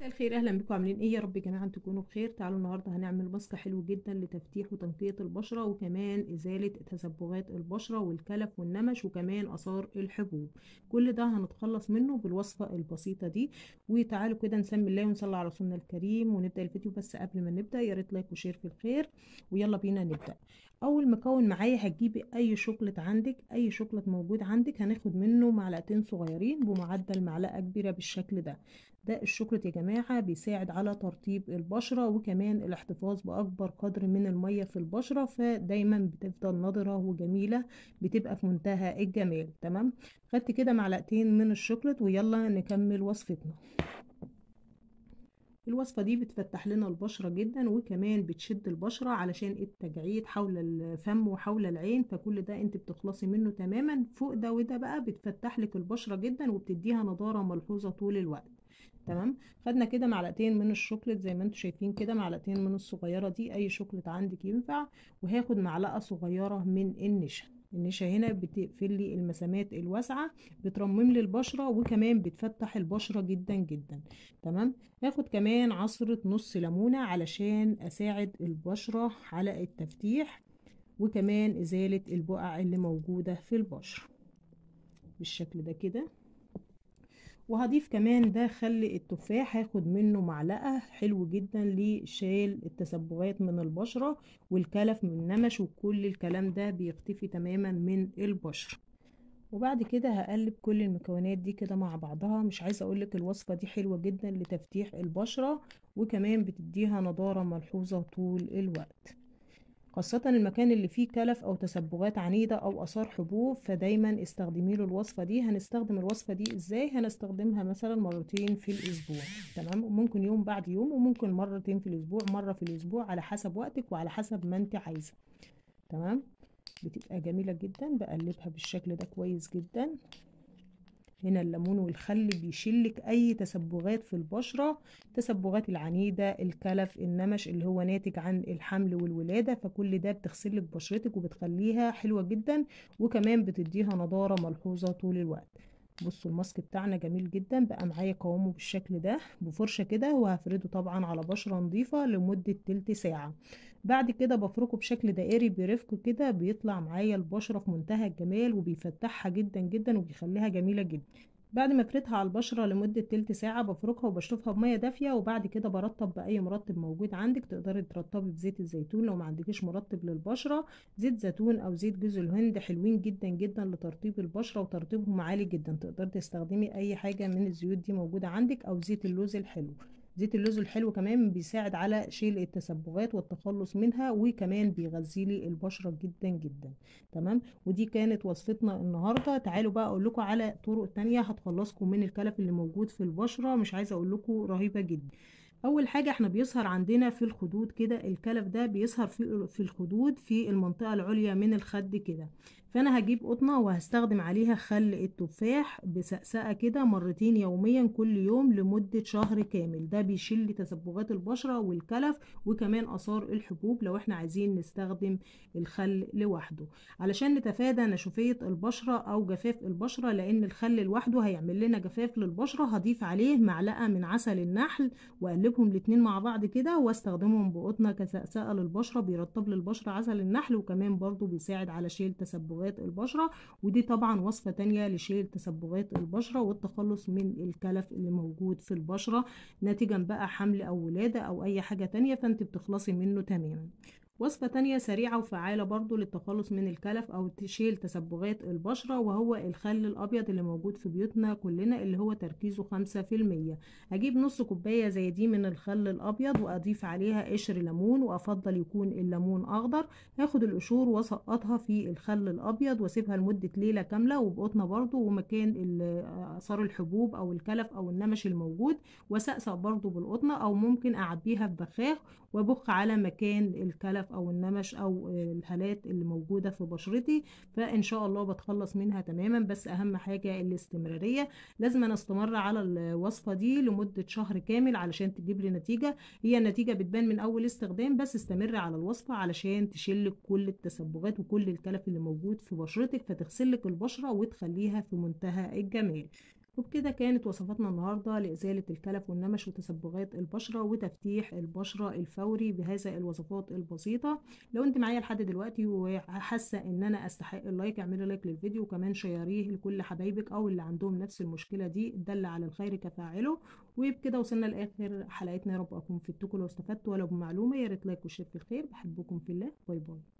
مساء الخير اهلا بكم عاملين ايه يا رب يا جماعه تكونوا بخير تعالوا النهارده هنعمل ماسك حلو جدا لتفتيح وتنقيه البشره وكمان ازاله تسبغات البشره والكلف والنمش وكمان اثار الحبوب كل ده هنتخلص منه بالوصفه البسيطه دي وتعالوا كده نسمي الله ونصلي على رسولنا الكريم ونبدا الفيديو بس قبل ما نبدا يا ريت لايك وشير في الخير ويلا بينا نبدا اول مكون معايا هتجيبي اي شوكلت عندك اي شوكلت موجود عندك هناخد منه معلقتين صغيرين بمعدل معلقه كبيره بالشكل ده ده الشوكولاته يا جماعة بيساعد على ترطيب البشرة وكمان الاحتفاظ بأكبر قدر من المية في البشرة فدايما بتفضل نضرة وجميلة بتبقى في منتهى الجمال تمام خدت كده معلقتين من الشوكولات ويلا نكمل وصفتنا الوصفة دي بتفتح لنا البشرة جدا وكمان بتشد البشرة علشان التجعيد حول الفم وحول العين فكل ده انت بتخلصي منه تماما فوق ده وده بقى بتفتح لك البشرة جدا وبتديها نضارة ملحوظة طول الوقت تمام خدنا كده معلقتين من الشوكليت زي ما انتم شايفين كده معلقتين من الصغيره دي اي شوكليت عندك ينفع وهاخد معلقه صغيره من النشا النشا هنا بتقفل لي المسامات الواسعه بترمم لي البشره وكمان بتفتح البشره جدا جدا تمام هاخد كمان عصره نص ليمونه علشان اساعد البشره على التفتيح وكمان ازاله البقع اللي موجوده في البشره بالشكل ده كده وهضيف كمان ده خل التفاح هاخد منه معلقة حلو جدا لشال التسببات من البشرة والكلف من النمش وكل الكلام ده بيختفي تماما من البشرة وبعد كده هقلب كل المكونات دي كده مع بعضها مش عايزه اقولك الوصفه دي حلوه جدا لتفتيح البشره وكمان بتديها نضاره ملحوظه طول الوقت خاصة المكان اللي فيه تلف أو تسبغات عنيدة أو آثار حبوب فدايما استخدمي له الوصفة دي هنستخدم الوصفة دي إزاي هنستخدمها مثلا مرتين في الأسبوع تمام ممكن يوم بعد يوم وممكن مرتين في الأسبوع مرة في الأسبوع على حسب وقتك وعلى حسب ما أنت عايزة تمام بتبقى جميلة جدا بقلبها بالشكل ده كويس جدا هنا الليمون والخل بيشلك اي تسبغات في البشره تسبغات العنيده الكلف النمش اللي هو ناتج عن الحمل والولاده فكل ده بتغسلك بشرتك وبتخليها حلوه جدا وكمان بتديها نضاره ملحوظه طول الوقت بصوا الماسك بتاعنا جميل جدا بقى معايا قوامه بالشكل ده بفرشة كده وهفرده طبعا على بشرة نظيفة لمدة تلت ساعة بعد كده بفركه بشكل دائري برفق كده بيطلع معايا البشرة في منتهى الجمال وبيفتحها جدا جدا وبيخليها جميلة جدا بعد ما افردها على البشرة لمدة تلت ساعة بفركها وبشطفها بمية دافية وبعد كده برطب بأي مرطب موجود عندك تقدري ترطبي بزيت الزيتون لو ما عندكيش مرطب للبشرة زيت زيتون أو زيت جوز الهند حلوين جدا جدا لترطيب البشرة وترطيبهم عالي جدا تقدري تستخدمي أي حاجة من الزيوت دي موجودة عندك أو زيت اللوز الحلو زيت اللوز الحلو كمان بيساعد على شيل التسببات والتخلص منها وكمان بيغذي لي البشره جدا جدا تمام ودي كانت وصفتنا النهارده تعالوا بقى اقول لكم على طرق تانية هتخلصكم من الكلف اللي موجود في البشره مش عايزه اقول لكم رهيبه جدا اول حاجه احنا بيظهر عندنا في الخدود كده الكلف ده بيظهر في في الخدود في المنطقه العليا من الخد كده فانا هجيب قطنه وهستخدم عليها خل التفاح بسقسقه كده مرتين يوميا كل يوم لمده شهر كامل ده بيشيل تسببات البشره والكلف وكمان اثار الحبوب لو احنا عايزين نستخدم الخل لوحده علشان نتفادى نشوفيه البشره او جفاف البشره لان الخل لوحده هيعمل لنا جفاف للبشره هضيف عليه معلقه من عسل النحل واقلبهم الاتنين مع بعض كده واستخدمهم بقطنه كسقسقه للبشره بيرطب للبشره عسل النحل وكمان برضو بيساعد على شيل تسببات تسببات البشرة ودي طبعا وصفة تانية لشيل تسببات البشرة والتخلص من الكلف اللي موجود في البشرة ناتجا بقى حمل أو ولادة أو أي حاجة تانية فأنت بتخلصي منه تماما وصفة تانية سريعة وفعالة برضو للتخلص من الكلف أو تشيل تسبغات البشرة وهو الخل الأبيض اللي موجود في بيوتنا كلنا اللي هو تركيزه خمسة في المية أجيب نص كوباية زي دي من الخل الأبيض وأضيف عليها قشر ليمون وأفضل يكون الليمون أخضر هاخد القشور وأسقطها في الخل الأبيض وأسيبها لمدة ليلة كاملة وبقطنا برضو ومكان آثار الحبوب أو الكلف أو النمش الموجود وسقسق برضو بالقطنة أو ممكن أعبيها في بخاخ وأبخ على مكان الكلف او النمش او الهالات اللي موجوده في بشرتي فان شاء الله بتخلص منها تماما بس اهم حاجه الاستمراريه لازم انا استمر على الوصفه دي لمده شهر كامل علشان تجيب لي نتيجه هي النتيجه بتبان من اول استخدام بس استمر على الوصفه علشان تشلك كل التسبغات وكل الكلف اللي موجود في بشرتك فتغسلك البشره وتخليها في منتهى الجمال وبكده كانت وصفاتنا النهاردة لإزالة الكلف والنمش وتسبغات البشرة وتفتيح البشرة الفوري بهذا الوصفات البسيطة لو انت معايا لحد دلوقتي وحاسة ان انا استحق اللايك اعملي لايك للفيديو وكمان شيريه لكل حبايبك او اللي عندهم نفس المشكلة دي دل على الخير كفاعله وبكده وصلنا لآخر حلقتنا يا رب اكون فدتكم لو استفدت ولو بمعلومة يا ريت لايك وشير في الخير بحبكم في الله باي باي